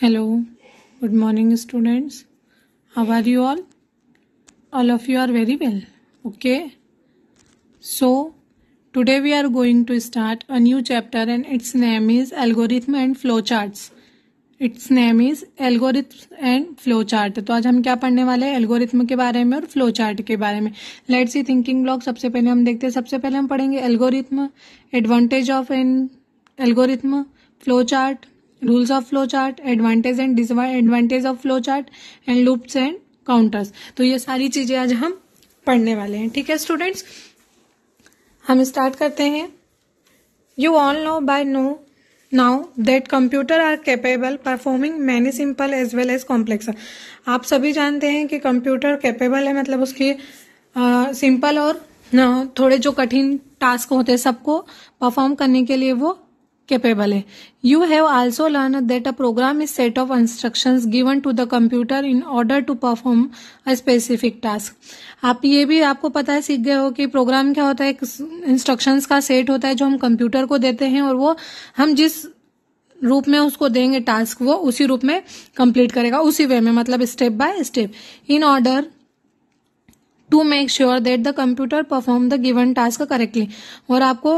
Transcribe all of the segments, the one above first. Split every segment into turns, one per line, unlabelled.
Hello, good morning students. How are you all? All of you are very well. Okay. So, today we are going to start a new chapter and its name is Algorithm and Flowcharts. It's name is algorithm and flow chart तो आज हम क्या पढ़ने वाले हैं algorithm के बारे में और फ्लो चार्ट के बारे में लेट सी थिंकिंग ब्लॉग सबसे पहले हम देखते हैं सबसे पहले हम पढ़ेंगे algorithm advantage of an algorithm flow chart rules of flow chart advantage and disadvantage of flow chart and loops and counters तो ये सारी चीजें आज हम पढ़ने वाले हैं ठीक है स्टूडेंट्स हम स्टार्ट करते हैं you all know by no now that computer are capable performing many simple as well as complex आप सभी जानते हैं कि कंप्यूटर कैपेबल है मतलब उसके सिंपल और थोड़े जो कठिन टास्क होते हैं सबको परफॉर्म करने के लिए वो capable है you have also learned that a program is set of instructions given to the computer in order to perform a specific task आप ये भी आपको पता है सीख गए हो कि प्रोग्राम क्या होता है इंस्ट्रक्शन इंस्ट्रक्शंस का सेट होता है जो हम कंप्यूटर को देते हैं और वो हम जिस रूप में उसको देंगे टास्क वो उसी रूप में कंप्लीट करेगा उसी वे में मतलब step by step in order to make sure that the computer perform the given task correctly और आपको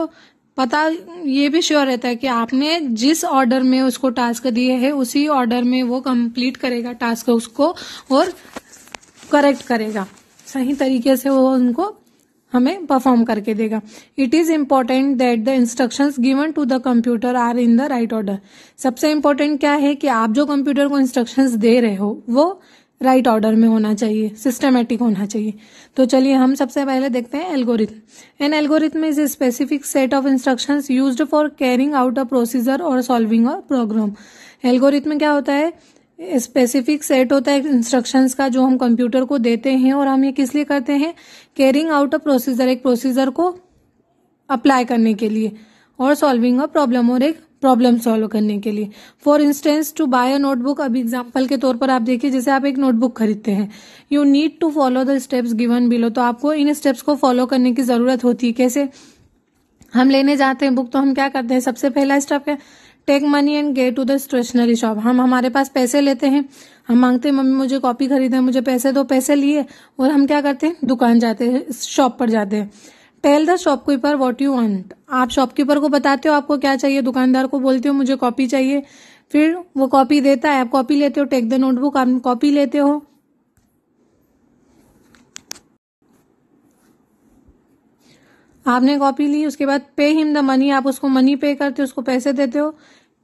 पता ये भी श्योर रहता है कि आपने जिस ऑर्डर में उसको टास्क दिए है उसी ऑर्डर में वो कंप्लीट करेगा टास्क उसको और करेक्ट करेगा सही तरीके से वो उनको हमें परफॉर्म करके देगा it is important that the instruction given to the computer are in the right order सबसे इम्पोर्टेंट क्या है कि आप जो कंप्यूटर को इंस्ट्रक्शन दे रहे हो वो राइट right ऑर्डर में होना चाहिए सिस्टमेटिक होना चाहिए तो चलिए हम सबसे पहले देखते हैं algorithm an algorithm is a specific set of instructions used for carrying out a procedure और सॉल्विंग अ प्रोग्राम एल्गोरिथम क्या होता है स्पेसिफिक सेट होता है इंस्ट्रक्शंस का जो हम कंप्यूटर को देते हैं और हम ये किस लिए करते हैं कैरिंग आउट अ प्रोसीजर एक प्रोसीजर को अप्लाई करने के लिए और सॉल्विंग अ प्रॉब्लम और एक प्रॉब्लम सॉल्व करने के लिए for instance to buy a notebook अब एग्जाम्पल के तौर पर आप देखिए जैसे आप एक नोटबुक खरीदते हैं you need to follow the steps given below तो आपको इन स्टेप्स को फॉलो करने की ज़रूरत होती है कैसे हम लेने जाते हैं बुक तो हम क्या करते हैं सबसे पहला स्टेप है take money and get to the stationery shop हम हमारे पास पैसे लेते हैं हम मांगते हैं मम्मी मुझे कॉपी खरीदे मुझे पैसे दो पैसे लिए और हम क्या करते हैं दुकान जाते हैं शॉप पर जाते हैं tell the shopkeeper what you want आप शॉपकीपर को बताते हो आपको क्या चाहिए दुकानदार को बोलते हो मुझे कॉपी चाहिए फिर वो कॉपी देता है आप कॉपी लेते हो टेक द नोटबुक आप कॉपी लेते हो आपने कॉपी ली उसके बाद पे हिम द मनी आप उसको मनी पे करते हो उसको पैसे देते हो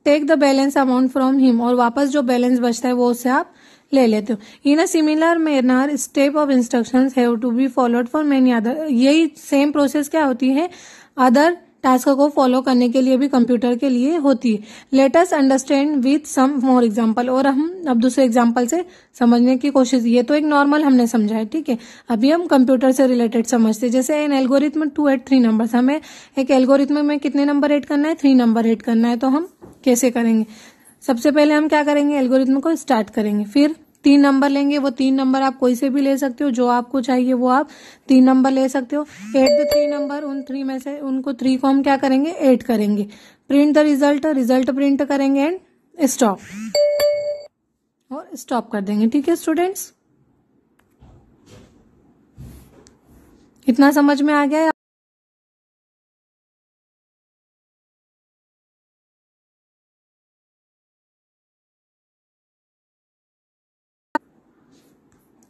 take the balance amount from him और वापस जो बैलेंस बचता है वो उससे आप ले लेते हो in a similar manner step of instruction have to be followed for other यही सेम प्रोसेस क्या होती है अदर टास्क को फॉलो करने के लिए भी कंप्यूटर के लिए होती है let us understand with some more example और हम अब दूसरे एग्जाम्पल से समझने की कोशिश ये तो एक नॉर्मल हमने समझा है ठीक है अभी हम कंप्यूटर से रिलेटेड समझते हैं जैसे an algorithm to add three number हमें एक एल्गोरिथम में कितने नंबर एड करना है थ्री नंबर एड करना है तो हम कैसे करेंगे सबसे पहले हम क्या करेंगे एल्गोरिथम को स्टार्ट करेंगे फिर तीन नंबर लेंगे वो तीन नंबर आप कोई से भी ले सकते हो जो आपको चाहिए वो आप तीन नंबर ले सकते हो एट द थ्री नंबर उन थ्री में से उनको थ्री को हम क्या करेंगे एट करेंगे print the result result print करेंगे एंड स्टॉप और स्टॉप कर देंगे ठीक है स्टूडेंट्स इतना समझ में आ गया है?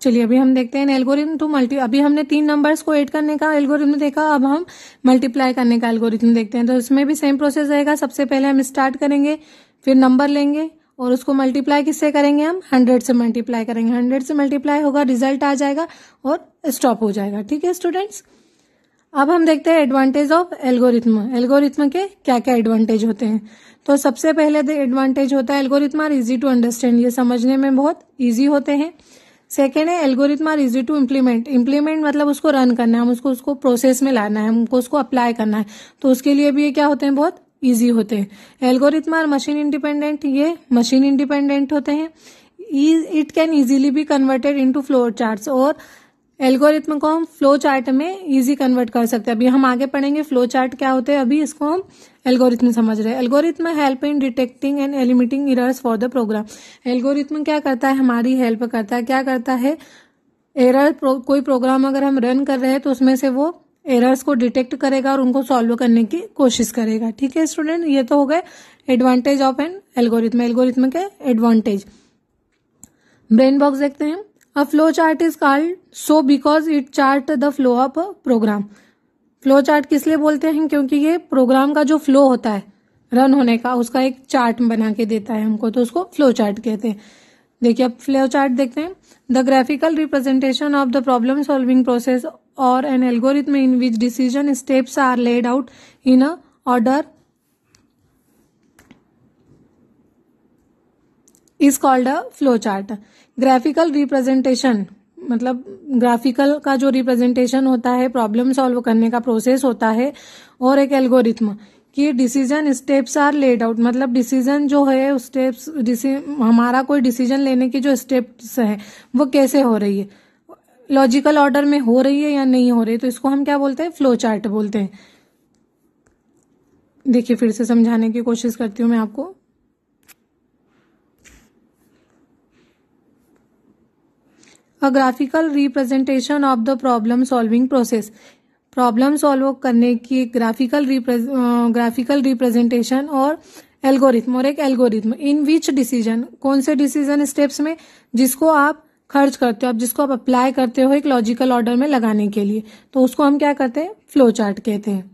चलिए अभी हम देखते हैं एल्गोरिथम टू मल्टी अभी हमने तीन नंबर्स को ऐड करने का एल्गोरिथम देखा अब हम मल्टीप्लाई करने का एल्गोरिथम देखते हैं तो इसमें भी सेम प्रोसेस रहेगा सबसे पहले हम स्टार्ट करेंगे फिर नंबर लेंगे और उसको मल्टीप्लाई किससे करेंगे हम हंड्रेड से मल्टीप्लाई करेंगे हंड्रेड से मल्टीप्लाई होगा रिजल्ट आ जाएगा और स्टॉप हो जाएगा ठीक है स्टूडेंट्स अब हम देखते हैं एडवांटेज ऑफ एल्गोरिथम एल्गोरिथम के क्या क्या एडवांटेज होते हैं तो सबसे पहले एडवांटेज होता है algorithm are easy to understand ये समझने में बहुत ईजी होते हैं सेकेंड है algorithm are easy to implement implement मतलब उसको रन करना है हम उसको उसको प्रोसेस में लाना है हमको उसको अप्लाई करना है तो उसके लिए भी ये क्या होते हैं बहुत ईजी होते हैं एल्गोरिथम आर मशीन इंडिपेंडेंट ये मशीन इंडिपेंडेंट होते हैं it can easily be converted into flow charts और एल्गोरिथम को हम फ्लो चार्ट में इजी कन्वर्ट कर सकते हैं अभी हम आगे पढ़ेंगे फ्लो चार्ट क्या होते हैं अभी इसको हम एल्गोरिथम समझ रहे हैं algorithm help in detecting and eliminating errors for the program algorithm क्या करता है हमारी हेल्प करता है क्या करता है एरर कोई प्रोग्राम अगर हम रन कर रहे हैं तो उसमें से वो एरर्स को डिटेक्ट करेगा और उनको सॉल्व करने की कोशिश करेगा ठीक है स्टूडेंट ये तो हो गए advantage of an algorithm algorithm के एडवांटेज ब्रेन बॉक्स देखते हैं A is is called so because it chart the flow of program. Chart किस लिए बोलते हैं क्योंकि ये प्रोग्राम का जो फ्लो होता है रन होने का उसका एक चार्ट बना के देता है हमको तो उसको फ्लो चार्ट कहते हैं देखिए अब फ्लो चार्ट देखते हैं the graphical representation of the problem solving process और an algorithm in which decision steps are laid out in a order is called a flow chart graphical representation मतलब graphical का जो रिप्रेजेंटेशन होता है problem solve करने का process होता है और एक एल्गोरिथम कि decision steps are laid out मतलब डिसीजन जो है स्टेप्स हमारा कोई डिसीजन लेने की जो स्टेप्स है वो कैसे हो रही है लॉजिकल ऑर्डर में हो रही है या नहीं हो रही तो इसको हम क्या बोलते हैं फ्लो चार्ट बोलते हैं देखिए फिर से समझाने की कोशिश करती हूँ मैं आपको a graphical representation of the problem solving process problem solve करने की ग्राफिकल ग्राफिकल रिप्रेजेंटेशन और एल्गोरिथम और एक एल्गोरिथम इन विच डिसीजन कौन से डिसीजन स्टेप्स में जिसको आप खर्च करते हो आप जिसको आप अप्लाई करते हो एक लॉजिकल ऑर्डर में लगाने के लिए तो उसको हम क्या करते हैं फ्लो चार्ट कहते हैं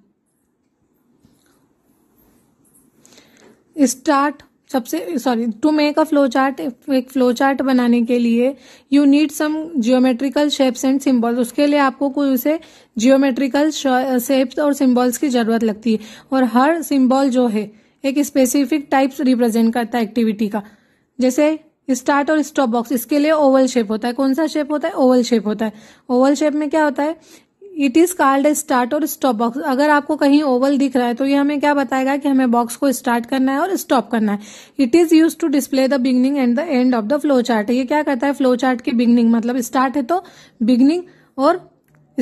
स्टार्ट सबसे sorry to make a flow chart एक फ्लो चार्ट बनाने के लिए you need some geometrical shapes and symbols उसके लिए आपको कोई उसे जियोमेट्रिकल शेप्स और सिम्बॉल्स की जरूरत लगती है और हर सिम्बॉल जो है एक स्पेसिफिक टाइप्स रिप्रेजेंट करता है एक्टिविटी का जैसे स्टार्ट और स्टॉप बॉक्स इसके लिए ओवल शेप होता है कौन सा शेप होता है ओवल शेप होता है ओवल शेप में क्या होता है इट इज कार्ड स्टार्ट और स्टॉप बॉक्स अगर आपको कहीं ओवल दिख रहा है तो ये हमें क्या बताएगा कि हमें बॉक्स को स्टार्ट करना है और स्टॉप करना है it is used to display the beginning and the end of the flow chart ये क्या करता है फ्लो चार्ट की बिगनिंग मतलब स्टार्ट है तो बिगनिंग और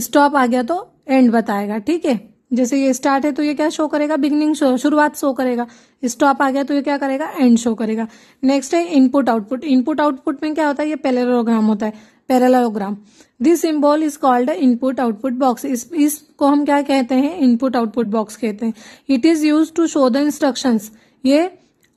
स्टॉप आ गया तो एंड बताएगा ठीक है जैसे ये स्टार्ट है तो ये क्या शो करेगा बिगनिंग शो शुरुआत शो करेगा स्टॉप आ गया तो ये क्या करेगा एंड शो करेगा नेक्स्ट है इनपुट आउटपुट इनपुट आउटपुट में क्या होता है ये पहले प्रोग्राम होता है parallelogram this symbol is called input output box इसको हम क्या कहते हैं इनपुट आउटपुट बॉक्स कहते हैं it is used to show the instruction ये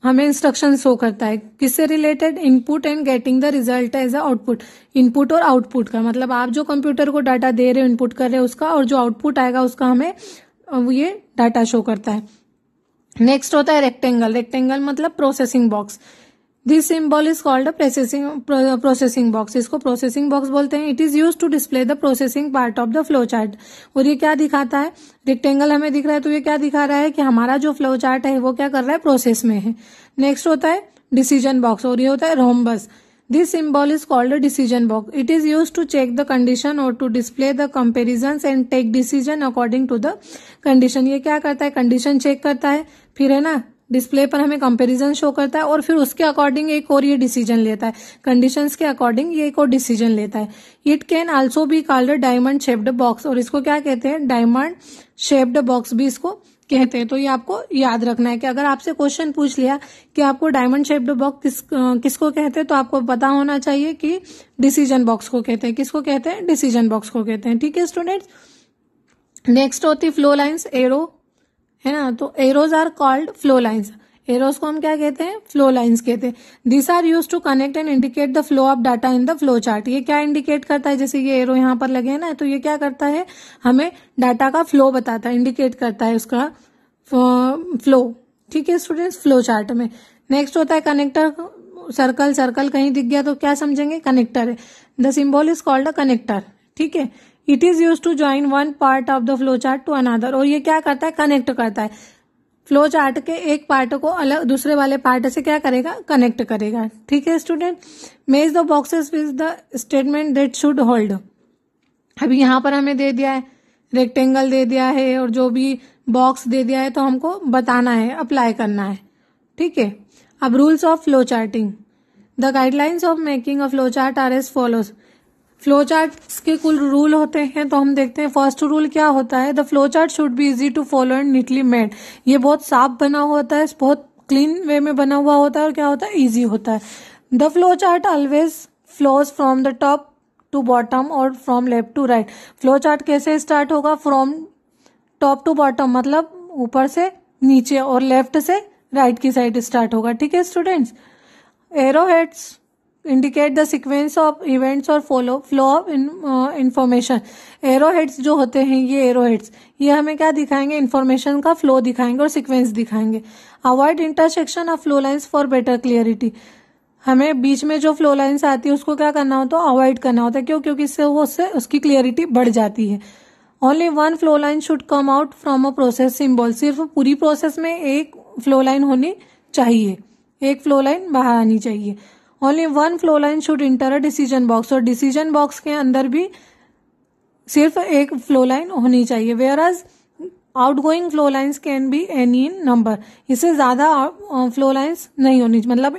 हमें इंस्ट्रक्शन शो करता है किससे related input and getting the result as a output input और आउटपुट का मतलब आप जो कंप्यूटर को डाटा दे रहे हो इनपुट कर रहे हो उसका और जो आउटपुट आएगा उसका हमें ये डाटा शो करता है नेक्स्ट होता है रेक्टेंगल रेक्टेंगल मतलब processing box this symbol is called processing processing box इसको प्रोसेसिंग बॉक्स बोलते हैं it is used to display the processing part of the flow chart और ये क्या दिखाता है रेक्टेंगल हमें दिख रहा है तो ये क्या दिखा रहा है कि हमारा जो फ्लो चार्ट है वो क्या कर रहा है प्रोसेस में है नेक्स्ट होता है डिसीजन बॉक्स और ये होता है rhombus this symbol is called decision box it is used to check the condition और to display the comparison and take decision according to the condition ये क्या करता है कंडीशन चेक करता है फिर है ना डिस्प्ले पर हमें कंपेरिजन शो करता है और फिर उसके अकॉर्डिंग एक और ये डिसीजन लेता है कंडीशन के अकॉर्डिंग ये एक और डिसीजन लेता है it can also be called diamond shaped box और इसको क्या कहते हैं डायमंड शेप्ड बॉक्स भी इसको कहते हैं तो ये आपको याद रखना है कि अगर आपसे क्वेश्चन पूछ लिया कि आपको डायमंड शेप्ड बॉक्स किस किसको कहते हैं तो आपको पता होना चाहिए कि डिसीजन बॉक्स को कहते हैं किसको कहते हैं डिसीजन बॉक्स को कहते हैं ठीक है स्टूडेंट्स नेक्स्ट होती फ्लो लाइन्स एरो है ना तो arrows are called flow lines arrows को हम क्या कहते हैं फ्लो लाइन्स कहते हैं this are used to connect and indicate the flow of data in the flow chart ये क्या इंडिकेट करता है जैसे ये एरो यहाँ पर लगे हैं ना तो ये क्या करता है हमें डाटा का फ्लो बताता है इंडिकेट करता है उसका फ्लो ठीक है स्टूडेंट्स फ्लो चार्ट में नेक्स्ट होता है कनेक्टर सर्कल सर्कल कहीं दिख गया तो क्या समझेंगे कनेक्टर है the symbol is called a connector ठीक है it is used to join one part of the flow chart to another और ये क्या करता है कनेक्ट करता है फ्लो चार्ट के एक पार्ट को अलग दूसरे वाले पार्ट से क्या करेगा कनेक्ट करेगा ठीक है student maze the boxes with the statement that should hold अभी यहां पर हमें दे दिया है रेक्टेंगल दे दिया है और जो भी बॉक्स दे दिया है तो हमको बताना है अप्लाई करना है ठीक है अब rules of flow charting the guidelines of making a flow chart are as follows flow chart के कुल रूल होते हैं तो हम देखते हैं फर्स्ट रूल क्या होता है the flow chart should be easy to follow and neatly made ये बहुत साफ बना होता है बहुत क्लीन वे में बना हुआ होता है और क्या होता है ईजी होता है the flow chart always flows from the top to bottom और from left to right flow chart कैसे स्टार्ट होगा फ्रॉम टॉप टू बॉटम मतलब ऊपर से नीचे और लेफ्ट से राइट right की साइड स्टार्ट होगा ठीक है students arrow heads indicate the sequence of events और follow flow of information arrow heads जो होते हैं ये एरो हेड्स ये हमें क्या दिखाएंगे इन्फॉर्मेशन का फ्लो दिखाएंगे और सिक्वेंस दिखाएंगे avoid intersection of flow lines for better clarity हमें बीच में जो फ्लो लाइन्स आती है उसको क्या करना होता है अवॉइड करना होता है क्यों क्योंकि इससे वो उससे उसकी क्लियरिटी बढ़ जाती है only one flow line should come out from a process symbol सिर्फ पूरी प्रोसेस में एक फ्लो लाइन होनी चाहिए एक फ्लो लाइन बाहर आनी चाहिए only one flow line should enter a decision box और डिसीजन बॉक्स के अंदर भी सिर्फ एक फ्लो लाइन होनी चाहिए whereas outgoing flow lines can be any in number इससे ज़्यादा फ्लो लाइन्स नहीं होनी मतलब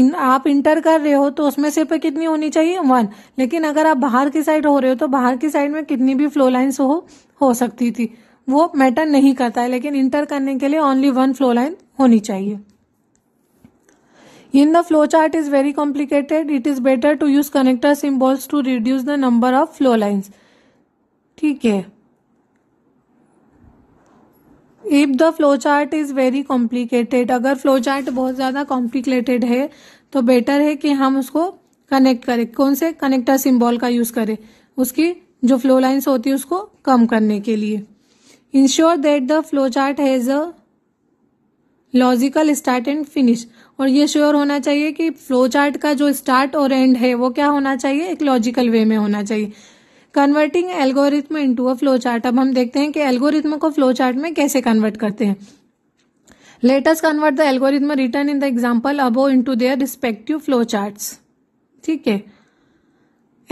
इन आप इंटर कर रहे हो तो उसमें सिर्फ कितनी होनी चाहिए वन लेकिन अगर आप बाहर की साइड हो रहे हो तो बाहर की साइड में कितनी भी फ्लो लाइन्स हो हो सकती थी वो मैटर नहीं करता है लेकिन इंटर करने के लिए ओनली वन फ्लो लाइन होनी चाहिए In the flowchart is very complicated. It is better to use connector symbols to reduce the number of flow lines. ठीक है if the flow chart is very complicated अगर फ्लो चार्ट बहुत ज्यादा complicated है तो बेटर है कि हम उसको कनेक्ट करें कौन से कनेक्टर सिंबल का यूज करें उसकी जो फ्लो लाइंस होती है उसको कम करने के लिए ensure that the flow chart has a logical start and finish और ये श्योर होना चाहिए कि फ्लो चार्ट का जो स्टार्ट और एंड है वो क्या होना चाहिए एक लॉजिकल वे में होना चाहिए converting algorithm into a flow chart अब हम देखते हैं कि एल्गोरिथम को फ्लो चार्ट में कैसे कन्वर्ट करते हैं let us convert the algorithm written in the example above into their respective flow chart ठीक है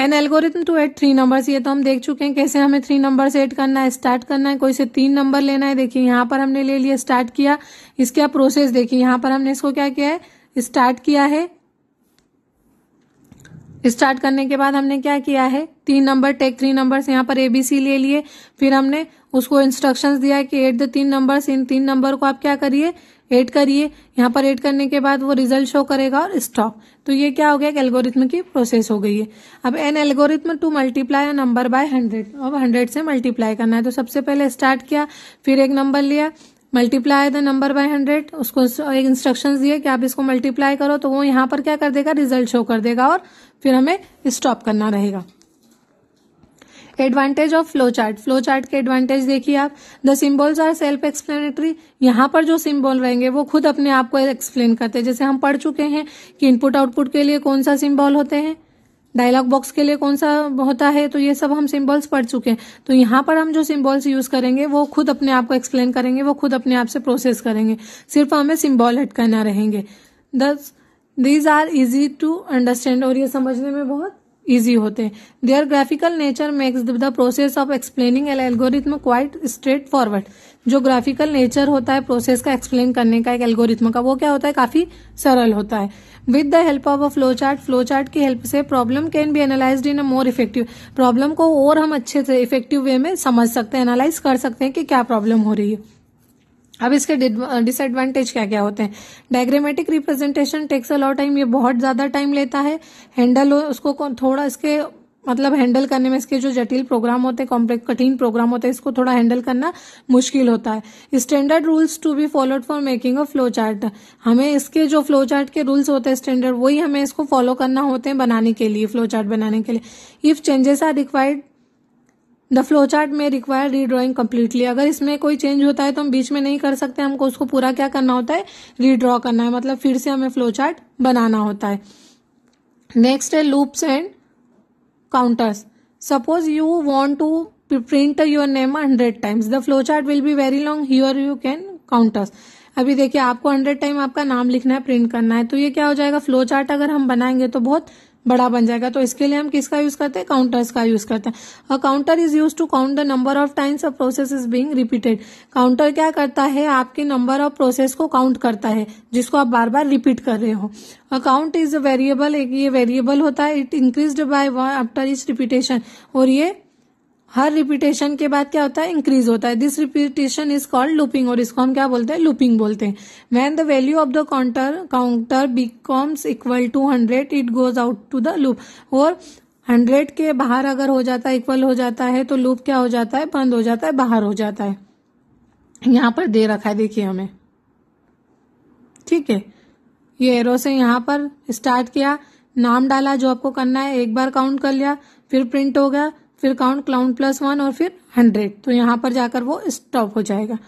an algorithm to add three number ये तो हम देख चुके हैं कैसे हमें थ्री नंबर एड करना है स्टार्ट करना है कोई से तीन नंबर लेना है देखिए यहाँ पर हमने ले लिया स्टार्ट किया इसका प्रोसेस देखिए यहाँ पर हमने इसको क्या किया है स्टार्ट किया है स्टार्ट करने के बाद हमने क्या किया है तीन नंबर टेक थ्री नंबर्स यहाँ पर एबीसी ले लिए फिर हमने उसको इंस्ट्रक्शंस दिया कि एट द तीन नंबर्स इन तीन नंबर को आप क्या करिए ऐड करिए यहाँ पर ऐड करने के बाद वो रिजल्ट शो करेगा और स्टॉप तो ये क्या हो गया एक एल्गोरिथम की प्रोसेस हो गई है अब an algorithm to multiply number by hundred अब हंड्रेड से मल्टीप्लाई करना है तो सबसे पहले स्टार्ट किया फिर एक नंबर लिया multiply the number by hundred उसको एक इंस्ट्रक्शन दिए कि आप इसको मल्टीप्लाई करो तो वो यहाँ पर क्या कर देगा रिजल्ट शो कर देगा और फिर हमें स्टॉप करना रहेगा advantage of flow chart flow chart के एडवांटेज देखिए आप the symbols are self explanatory यहाँ पर जो सिम्बॉल रहेंगे वो खुद अपने आप को एक्सप्लेन करते हैं जैसे हम पढ़ चुके हैं कि इनपुट आउटपुट के लिए कौन सा सिम्बॉल होते हैं डायलॉग बॉक्स के लिए कौन सा होता है तो ये सब हम सिंबल्स पढ़ चुके हैं तो यहाँ पर हम जो सिंबल्स यूज करेंगे वो खुद अपने आप को एक्सप्लेन करेंगे वो खुद अपने आप से प्रोसेस करेंगे सिर्फ हमें सिम्बॉल हटकाना रहेंगे दस these are easy to understand और ये समझने में बहुत easy their graphical nature makes the process of explaining एल एल्गोरिथम क्वाइट स्ट्रेट फॉरवर्ड जो ग्राफिकल नेचर होता है प्रोसेस का एक्सप्लेन करने का एक एल्गोरिथम का वो क्या होता है काफी सरल होता है with the help of a flow chart flow chart की हेल्प से problem can be analyse in a more effective problem को और हम अच्छे से इफेक्टिव वे में समझ सकते हैं एनालाइज कर सकते हैं कि क्या प्रॉब्लम हो रही है अब इसके डिसएडवांटेज क्या क्या होते हैं diagrammatic representation takes a lot time ये बहुत ज़्यादा टाइम लेता है हैंडल उसको थोड़ा इसके मतलब हैंडल करने में इसके जो जटिल प्रोग्राम होते हैं कॉम्प्लेक्स कठिन प्रोग्राम होते हैं इसको थोड़ा हैंडल करना मुश्किल होता है standard rules to be followed for making a flow chart हमें इसके जो फ्लो चार्ट के रूल्स होते हैं स्टैंडर्ड वही हमें इसको फॉलो करना होते हैं बनाने के लिए फ्लो चार्ट बनाने के लिए if changes are required the flow chart में रिक्वायर रीड्रॉइंग कम्प्लीटली अगर इसमें कोई चेंज होता है तो हम बीच में नहीं कर सकते हमको उसको पूरा क्या करना होता है रीड्रॉ करना है मतलब फिर से हमें फ्लो चार्ट बनाना होता है नेक्स्ट है loops and counters suppose you want to print your name hundred times the flow chart will be very long here you can counters अभी देखिए आपको हंड्रेड टाइम आपका नाम लिखना है प्रिंट करना है तो ये क्या हो जाएगा फ्लो चार्ट अगर हम बनाएंगे तो बहुत बड़ा बन जाएगा तो इसके लिए हम किसका यूज करते हैं काउंटर्स का यूज करते हैं a counter is used to count the number of times a process is being repeated counter क्या करता है आपके नंबर ऑफ प्रोसेस को काउंट करता है जिसको आप बार बार रिपीट कर रहे हो अकाउंट इज अ वेरिएबल एक ये वेरिएबल होता है it increase by one after each repetition और ये हर रिपीटेशन के बाद क्या होता है इंक्रीज होता है this repetition is called looping और इसको हम क्या बोलते हैं लूपिंग बोलते हैं when the value of the counter counter becomes equal to hundred it goes out to the loop और हंड्रेड के बाहर अगर हो जाता है इक्वल हो जाता है तो लूप क्या हो जाता है बंद हो जाता है बाहर हो जाता है यहां पर दे रखा है देखिए हमें ठीक है ये एरो से यहां पर स्टार्ट किया नाम डाला जो आपको करना है एक बार काउंट कर लिया फिर प्रिंट हो गया फिर काउंट क्लाउंट प्लस वन और फिर हंड्रेड तो यहाँ पर जाकर वो स्टॉप हो जाएगा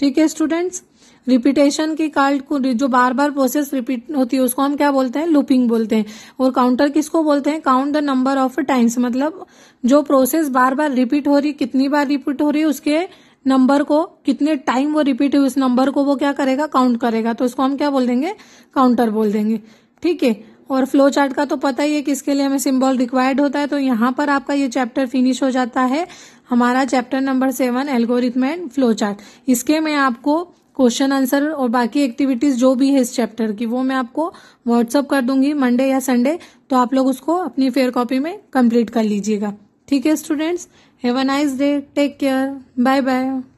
ठीक है स्टूडेंट्स रिपीटेशन की कार्ड को जो बार बार प्रोसेस रिपीट होती है उसको हम क्या बोलते हैं लूपिंग बोलते हैं और काउंटर किसको बोलते हैं count the number of times मतलब जो प्रोसेस बार बार रिपीट हो रही कितनी बार रिपीट हो रही है उसके नंबर को कितने टाइम वो रिपीट हुई उस नंबर को वो क्या करेगा काउंट करेगा तो उसको हम क्या बोल देंगे काउंटर बोल देंगे ठीक है और फ्लो चार्ट का तो पता ही है किसके लिए हमें सिंबल रिक्वायर्ड होता है तो यहाँ पर आपका ये चैप्टर फिनिश हो जाता है हमारा chapter number seven algorithm and flow chart इसके मैं आपको क्वेश्चन आंसर और बाकी एक्टिविटीज जो भी है इस चैप्टर की वो मैं आपको व्हाट्सअप कर दूंगी मंडे या संडे तो आप लोग उसको अपनी फेयर कॉपी में कंप्लीट कर लीजिएगा ठीक है students have a nice day take care bye bye